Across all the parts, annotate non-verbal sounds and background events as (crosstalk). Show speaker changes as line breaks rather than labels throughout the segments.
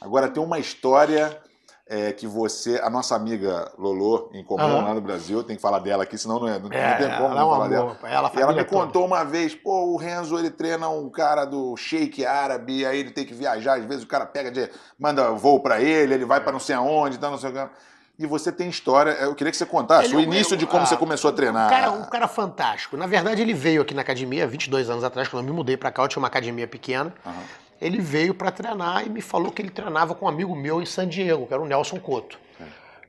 Agora, tem uma história é, que você, a nossa amiga Lolo, em comum uhum. lá no Brasil, tem que falar dela aqui, senão não, é, não, é, tem como é não falar amor, dela. Ela, é ela me toda. contou uma vez, pô, o Renzo ele treina um cara do shake árabe, aí ele tem que viajar, às vezes o cara pega, de, manda voo para ele, ele vai para não sei aonde, tá, não sei o que. E você tem história, eu queria que você contasse ele, o é início eu, de como ah, você começou a treinar. Um cara, um cara fantástico. Na verdade, ele veio aqui na academia 22 anos atrás, quando eu me mudei para cá, eu tinha uma academia pequena. Uhum ele veio para treinar e me falou que ele treinava com um amigo meu em San Diego, que era o Nelson Coto. É.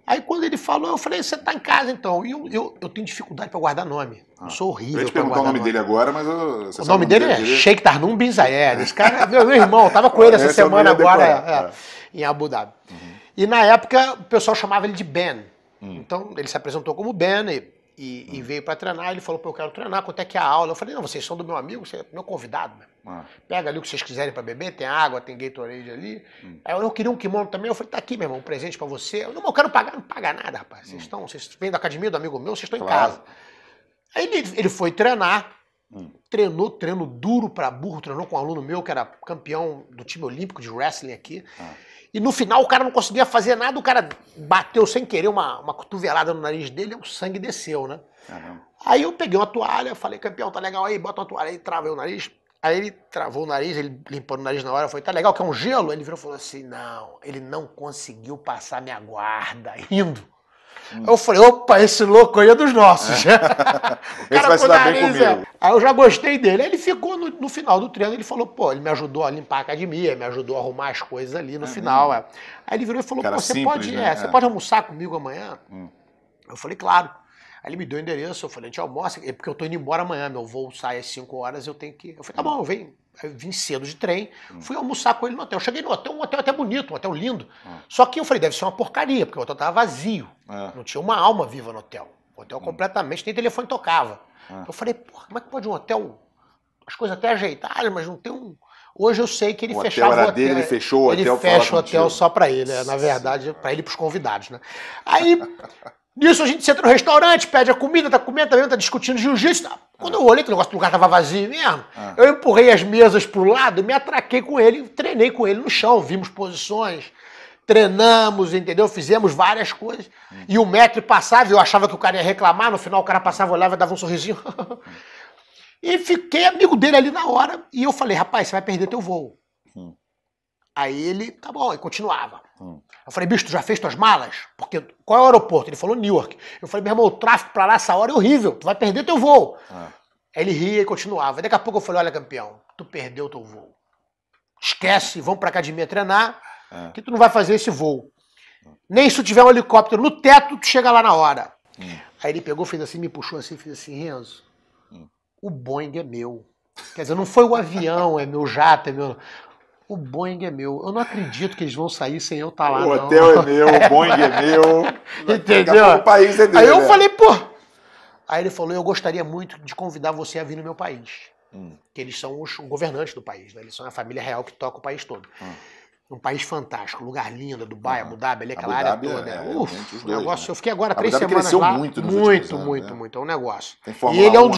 Aí quando ele falou, eu falei, você tá em casa então. E eu, eu, eu tenho dificuldade para guardar nome. Ah, eu sou horrível. Eu ia te perguntar o nome, nome, dele agora, mas eu, você o, nome dele, é dele é Sheikh Tarnum Bin Zayed. Esse cara, é meu, meu irmão, eu tava com ele é, essa, semana agora é, em Abu Dhabi. Uhum. E na época o pessoal chamava ele de Ben. Hum. Então ele se apresentou como Ben e e, e ah. veio para treinar. Ele falou: Pô, eu quero treinar, quanto é que é a aula? Eu falei: Não, vocês são do meu amigo, você é meu convidado. Né? Pega ali o que vocês quiserem para beber, tem água, tem Gatorade ali. Hum. Aí eu não queria um kimono também. Eu falei: Tá aqui, meu irmão, um presente para você. Eu não, eu quero pagar, não paga nada, rapaz. Vocês hum. estão, vocês vêm da academia do amigo meu, vocês estão claro. em casa. Aí ele, ele foi treinar. Hum treinou, treino duro para burro, treinou com um aluno meu que era campeão do time olímpico de wrestling aqui. Ah. E no final o cara não conseguia fazer nada, o cara bateu sem querer uma, uma cotovelada no nariz dele, o sangue desceu, né? Aí eu peguei uma toalha, falei, campeão, tá legal aí, bota uma toalha aí, travei o nariz. Aí ele travou o nariz, ele limpou o nariz na hora, foi, tá legal, que é um gelo? Ele virou e falou assim, não, ele não conseguiu passar minha guarda, (laughs) indo Hum. Eu falei, opa, esse louco aí é dos nossos. É. (laughs) esse vai se dar nariz, bem comigo. Aí eu já gostei dele. Aí ele ficou no, no, final do treino, ele falou, pô, ele me ajudou a limpar a academia, me ajudou a arrumar as coisas ali no uhum. final. É. Aí ele virou e falou, Cara pô, você, pode, né? É, você é. pode almoçar comigo amanhã? Hum. Eu falei, claro. Aí ele me deu o endereço, eu falei, a gente almoça, é porque eu tô indo embora amanhã, meu voo sai às 5 horas, eu tenho que. Eu falei, tá bom, Eu vim cedo de trem, hum. fui almoçar com ele no hotel. Cheguei no hotel, um hotel até bonito, um hotel lindo. Ah. Só que eu falei, deve ser uma porcaria, porque o hotel tava vazio. É. Não tinha uma alma viva no hotel. O hotel hum. completamente, nem telefone tocava. É. Eu falei, porra, como é que pode um hotel. As coisas até ajeitadas, mas não tem um. Hoje eu sei que ele o fechava hotel era o hotel. Dele, ele é, fechou o hotel. Ele fecha o hotel contigo. só para ele, né? na verdade, para ele e pros os convidados, né? Aí Nisso a gente senta no restaurante, pede a comida, tá comendo, tá vendo tá discutindo jiu-jitsu. Tá. Quando eu olhei que o negócio do lugar tava vazio mesmo, ah. eu empurrei as mesas pro lado, me atraquei com ele, treinei com ele no chão, vimos posições, treinamos, entendeu? Fizemos várias coisas. Hum. E o metro passava, eu achava que o cara ia reclamar, no final o cara passava, olhava, dava um sorrisinho. (laughs) e fiquei amigo dele ali na hora. E eu falei, rapaz, você vai perder teu voo. Hum. Aí ele, tá bom, e continuava. Hum. Eu falei, bicho, tu já fez tuas malas? Porque qual é o aeroporto? Ele falou New York. Eu falei, meu irmão, o tráfego pra lá essa hora é horrível, tu vai perder teu voo. É. Aí Ele ria e continuava. Daqui a pouco eu falei, olha, campeão, tu perdeu teu voo. Esquece, vamos pra academia treinar, é. que tu não vai fazer esse voo. Nem se tu tiver um helicóptero no teto, tu chega lá na hora. Hum. Aí ele pegou, fez assim, me puxou assim, fez assim, Renzo, hum. o Boeing é meu. Quer dizer, não foi o avião, é meu jato, é meu o Boeing é meu. Eu não acredito que eles vão sair sem eu estar tá lá. O hotel é meu, o (laughs) Boeing é meu. (laughs) Entendeu? O país é dele. Aí eu né? falei, pô. Aí ele falou: eu gostaria muito de convidar você a vir no meu país. Hum. Que eles são os governantes do país, né? Eles são a família real que toca o país todo. Hum. Um país fantástico, lugar lindo, Dubai, uhum. Abu Dhabi, ali aquela área é toda. É, Uf, dois, negócio, né? eu fiquei agora três semanas cresceu lá. muito, nos muito, anos, muito, né? muito. É um negócio. e ele é um